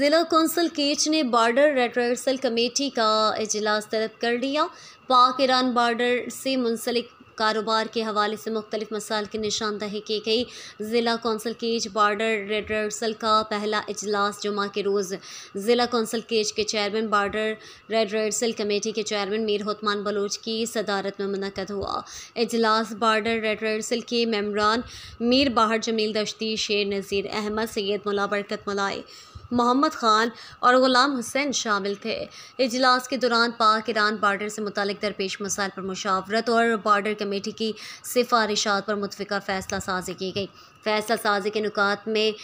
ज़िला कौंसल केच ने बॉर्डर रेट्रोसल कमेटी का अजलास तलब कर लिया पाक ईरान बॉर्डर से मुंसलिक कारोबार के हवाले से मुख्तलिफ मसाइल की निशानदही की गई ज़िला कौंसिल केच बॉर्डर रेड्रेसल का पहला अजलास जुमा के रोज़ ज़िला कौंसल केच के चेयरमैन बॉर्डर रेड्रेसल कमेटी के चेयरमैन मीर हतमान बलोच की सदारत में मनकद हुआ अजलास बॉर्डर रेड्रेसल के मेम्बरान मीर बाहर जमील दश्ती शेर नज़ीर अहमद सैद मुला बरकत मुलाए मोहम्मद खान और गुलाम हुसैन शामिल थे इजलास के दौरान पाक ईरान बार्डर से मुतल दरपेश मसाइल पर मुशावरत और बार्डर कमेटी की सिफारिशात पर मुतफ़ा फैसला साजी की गई फैसला साजी के नुकात में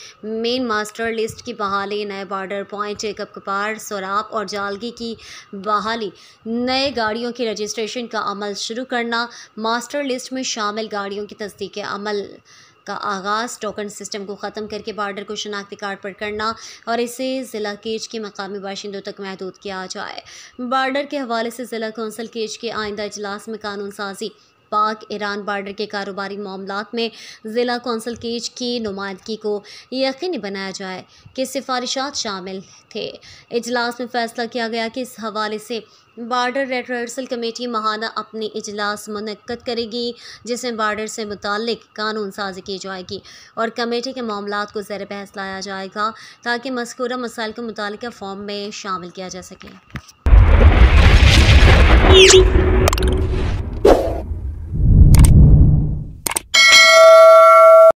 मेन मास्टर लिस्ट की बहाली नए बार्डर पॉइंट चेकअप कपार सौराप और जालगी की बहाली नए गाड़ियों की रजिस्ट्रेशन का अमल शुरू करना मास्टर लिस्ट में शामिल गाड़ियों की तस्दीक अमल का आगाज़ टोकन सिस्टम को ख़त्म करके बार्डर को शनाख्ती कार्ड पर करना और इसे ज़िला केज के मकामी बाशिंदों तक महदूद किया जाए बार्डर के हवाले से ज़िला कौंसल केज के आइंदा इजलास में कानून साजी पाक ईरान बॉर्डर के कारोबारी मामला में ज़िला कौंसल केज की नुमाइंदगी को यकीनी बनाया जाए कि सिफारिशात शामिल थे इजलास में फैसला किया गया कि इस हवाले से बार्डर रेट्रसल कमेटी महाना अपनी इजलास मनक़द करेगी जिसमें बार्डर से मुतक कानून साजी की जाएगी और कमेटी के मामला को ज़र बहस लाया जाएगा ताकि मस्कूरा मसाइल को मुतल फॉर्म में शामिल किया जा सके